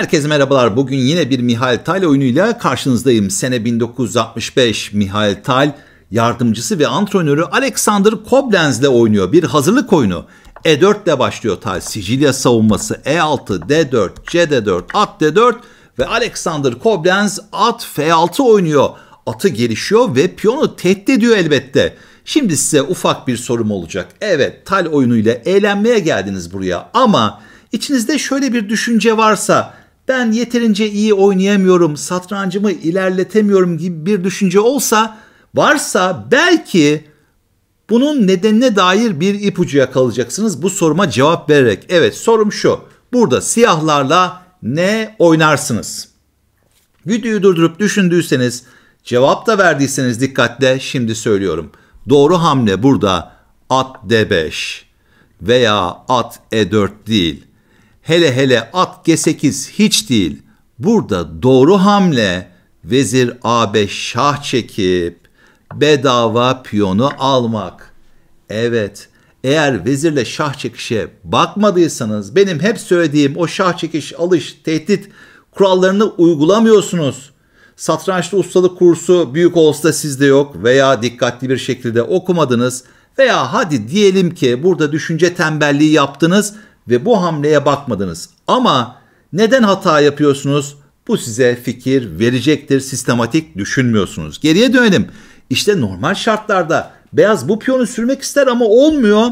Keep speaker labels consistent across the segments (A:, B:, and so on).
A: Herkese merhabalar. Bugün yine bir Mihail Tal oyunuyla karşınızdayım. Sene 1965 Mihail Tal yardımcısı ve antrenörü Alexander Koblenz ile oynuyor. Bir hazırlık oyunu. E4 ile başlıyor Tal. Sicilya savunması E6, D4, CD4, at D4 ve Alexander Koblenz at F6 oynuyor. Atı gelişiyor ve piyonu tehdit ediyor elbette. Şimdi size ufak bir sorum olacak. Evet Tal oyunuyla eğlenmeye geldiniz buraya ama içinizde şöyle bir düşünce varsa ben yeterince iyi oynayamıyorum, satrancımı ilerletemiyorum gibi bir düşünce olsa varsa belki bunun nedenine dair bir ipucu yakalayacaksınız bu soruma cevap vererek. Evet sorum şu. Burada siyahlarla ne oynarsınız? Videoyu durdurup düşündüyseniz, cevap da verdiyseniz dikkatle şimdi söylüyorum. Doğru hamle burada at d5 veya at e4 değil. Hele hele at G8 hiç değil. Burada doğru hamle vezir A5 şah çekip bedava piyonu almak. Evet eğer vezirle şah çekişe bakmadıysanız benim hep söylediğim o şah çekiş alış tehdit kurallarını uygulamıyorsunuz. Satrançta ustalık kursu büyük olsa sizde yok veya dikkatli bir şekilde okumadınız veya hadi diyelim ki burada düşünce tembelliği yaptınız ve bu hamleye bakmadınız. Ama neden hata yapıyorsunuz? Bu size fikir verecektir. Sistematik düşünmüyorsunuz. Geriye dönelim. İşte normal şartlarda beyaz bu piyonu sürmek ister ama olmuyor.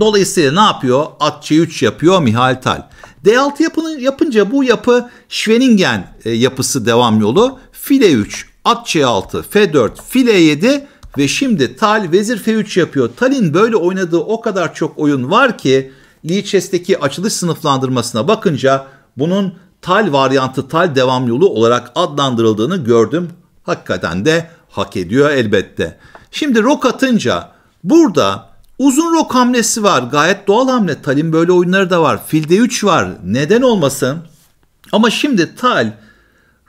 A: Dolayısıyla ne yapıyor? At C3 yapıyor Mihail Tal. D6 yapın, yapınca bu yapı Schweningen e, yapısı devam yolu. File 3, at C6, F4, file 7 ve şimdi Tal vezir F3 yapıyor. Tal'in böyle oynadığı o kadar çok oyun var ki Lichess'teki açılış sınıflandırmasına bakınca bunun tal varyantı tal devam yolu olarak adlandırıldığını gördüm. Hakikaten de hak ediyor elbette. Şimdi rok atınca burada uzun rok hamlesi var. Gayet doğal hamle. Tal'in böyle oyunları da var. Filde 3 var. Neden olmasın? Ama şimdi Tal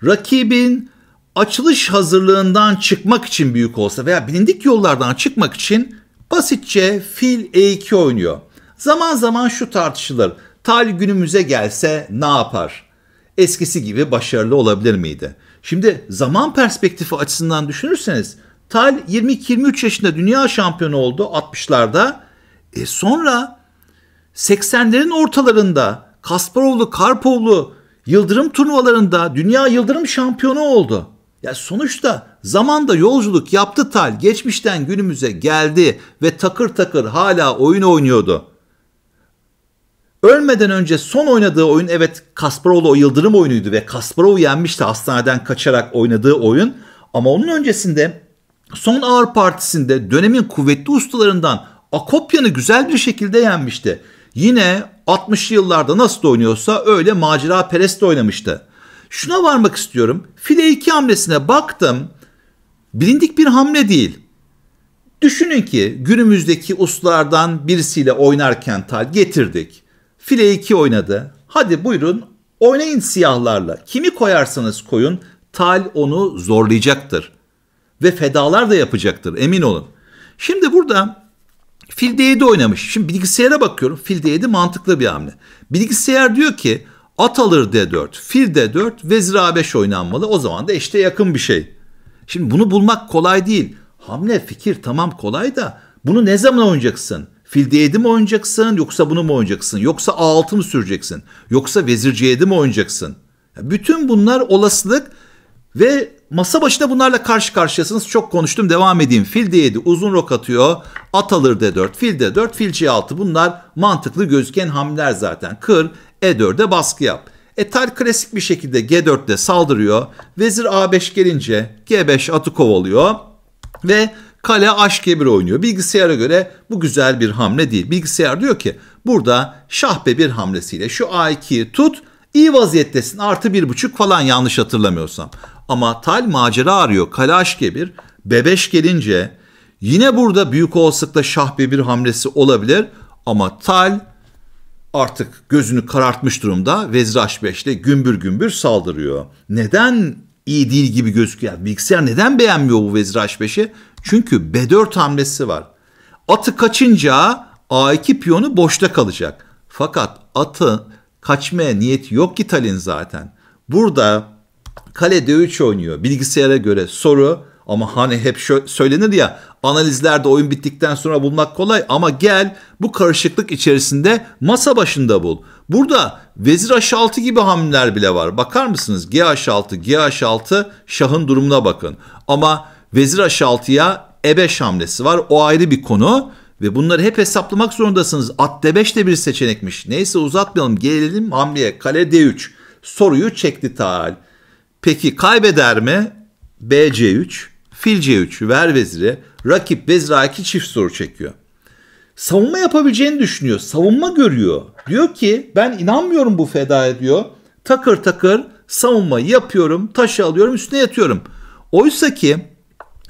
A: rakibin açılış hazırlığından çıkmak için büyük olsa veya bilindik yollardan çıkmak için basitçe fil E2 oynuyor. Zaman zaman şu tartışılır. Tal günümüze gelse ne yapar? Eskisi gibi başarılı olabilir miydi? Şimdi zaman perspektifi açısından düşünürseniz Tal 22-23 yaşında dünya şampiyonu oldu 60'larda. E sonra 80'lerin ortalarında Kasparovlu, Karpovlu Yıldırım turnuvalarında dünya Yıldırım şampiyonu oldu. Ya sonuçta zamanda yolculuk yaptı Tal geçmişten günümüze geldi ve takır takır hala oyun oynuyordu. Ölmeden önce son oynadığı oyun evet Kasparov'la o yıldırım oyunuydu ve Kasparov'u yenmişti hastaneden kaçarak oynadığı oyun. Ama onun öncesinde son ağır partisinde dönemin kuvvetli ustalarından Akopyan'ı güzel bir şekilde yenmişti. Yine 60'lı yıllarda nasıl oynuyorsa öyle macera perest oynamıştı. Şuna varmak istiyorum. File 2 hamlesine baktım. Bilindik bir hamle değil. Düşünün ki günümüzdeki ustalardan birisiyle oynarken tal getirdik. File 2 oynadı. Hadi buyurun oynayın siyahlarla. Kimi koyarsanız koyun tal onu zorlayacaktır. Ve fedalar da yapacaktır emin olun. Şimdi burada fil D7 oynamış. Şimdi bilgisayara bakıyorum. Fil D7 mantıklı bir hamle. Bilgisayar diyor ki at alır D4, fil D4, vezir A5 oynanmalı. O zaman da işte yakın bir şey. Şimdi bunu bulmak kolay değil. Hamle, fikir tamam kolay da bunu ne zaman oynayacaksın? Fildeye'de mi oynayacaksın yoksa bunu mu oynayacaksın? Yoksa A6 mı süreceksin? Yoksa Vezir c mi oynayacaksın? Bütün bunlar olasılık ve masa başında bunlarla karşı karşıyasınız. Çok konuştum devam edeyim. Fil D7 uzun rok atıyor. At alır D4, fil D4, fil C6. Bunlar mantıklı gözüken hamleler zaten. Kır E4'e baskı yap. E Etal klasik bir şekilde G4'te saldırıyor. Vezir A5 gelince G5 atı kovalıyor. Ve Kale aşk bir oynuyor. Bilgisayara göre bu güzel bir hamle değil. Bilgisayar diyor ki burada şah b1 hamlesiyle şu a2'yi tut iyi vaziyettesin artı bir buçuk falan yanlış hatırlamıyorsam. Ama Tal macera arıyor. Kale aşk ebir bebeş gelince yine burada büyük olasılıkla şah b1 hamlesi olabilir. Ama Tal artık gözünü karartmış durumda. Vezir H5'te gümbür gümbür saldırıyor. Neden iyi değil gibi gözüküyor? Bilgisayar neden beğenmiyor bu Vezir H5'i? Çünkü B4 hamlesi var. Atı kaçınca A2 piyonu boşta kalacak. Fakat atı kaçmaya niyet yok ki Talin zaten. Burada kale D3 oynuyor. Bilgisayara göre soru ama hani hep söylenir ya analizlerde oyun bittikten sonra bulmak kolay ama gel bu karışıklık içerisinde masa başında bul. Burada vezir h6 gibi hamleler bile var. Bakar mısınız? G 6 G 6 şahın durumuna bakın. Ama Vezir aşaltıya ebeş hamlesi var. O ayrı bir konu. Ve bunları hep hesaplamak zorundasınız. At D5 de bir seçenekmiş. Neyse uzatmayalım. Gelelim hamleye. Kale D3. Soruyu çekti Taal. Peki kaybeder mi? BC3, fil C3, ver veziri. Rakip vezir A2 çift soru çekiyor. Savunma yapabileceğini düşünüyor. Savunma görüyor. Diyor ki ben inanmıyorum bu feda diyor. Takır takır savunma yapıyorum. Taşı alıyorum üstüne yatıyorum. Oysa ki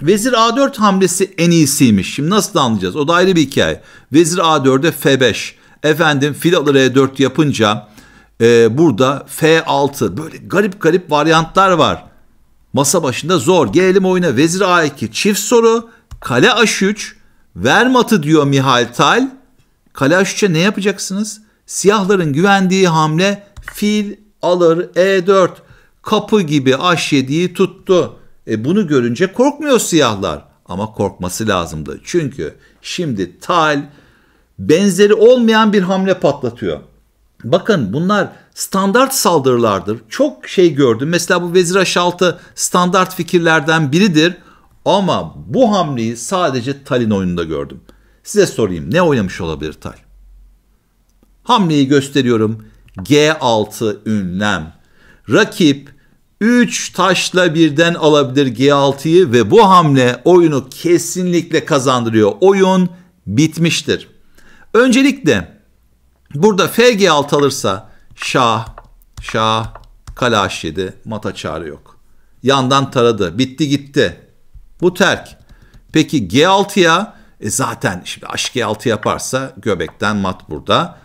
A: Vezir A4 hamlesi en iyisiymiş. Şimdi nasıl anlayacağız? O da ayrı bir hikaye. Vezir A4'e F5. Efendim fil alır E4 yapınca e, burada F6. Böyle garip garip varyantlar var. Masa başında zor. Gelelim oyuna. Vezir A2 çift soru. Kale H3. Vermatı diyor Mihail Tal. Kale H3'e ne yapacaksınız? Siyahların güvendiği hamle fil alır E4. Kapı gibi H7'yi tuttu. E, bunu görünce korkmuyor siyahlar ama korkması lazımdı. Çünkü şimdi Tal benzeri olmayan bir hamle patlatıyor. Bakın bunlar standart saldırılardır. Çok şey gördüm. Mesela bu Vezir Aşaltı standart fikirlerden biridir. Ama bu hamleyi sadece Tal'in oyununda gördüm. Size sorayım ne oynamış olabilir Tal? Hamleyi gösteriyorum. G6 ünlem. Rakip 3 taşla birden alabilir G6'yı ve bu hamle oyunu kesinlikle kazandırıyor. Oyun bitmiştir. Öncelikle burada FG6 alırsa şah, şah, kale H7, mata çağrı yok. Yandan taradı, bitti gitti. Bu terk. Peki G6'ya e zaten şimdi aşk G6 yaparsa göbekten mat burada.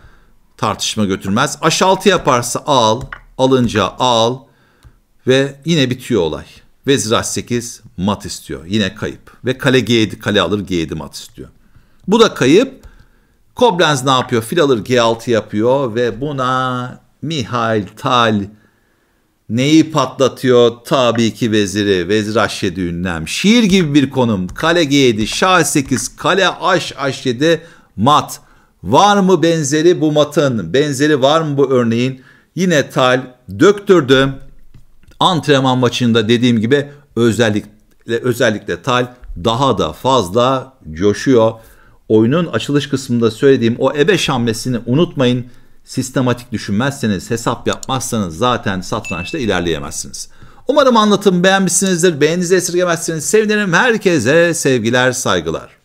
A: Tartışma götürmez. H6 yaparsa al, alınca al, ve yine bitiyor olay. Vezir H8 mat istiyor. Yine kayıp. Ve kale G7 kale alır G7 mat istiyor. Bu da kayıp. Koblenz ne yapıyor? Fil alır G6 yapıyor ve buna Mihail Tal neyi patlatıyor? Tabii ki veziri. Vezir H7 ünlem. Şiir gibi bir konum. Kale G7, Şah 8, Kale H, H7 mat. Var mı benzeri bu matın? Benzeri var mı bu örneğin? Yine Tal döktürdü antrenman maçında dediğim gibi özellikle özellikle Tal daha da fazla coşuyor. Oyunun açılış kısmında söylediğim o ebe şammesini unutmayın. Sistematik düşünmezseniz, hesap yapmazsanız zaten satrançta ilerleyemezsiniz. Umarım anlatım beğenmişsinizdir. Beğeninizi esirgemezseniz sevinirim. Herkese sevgiler, saygılar.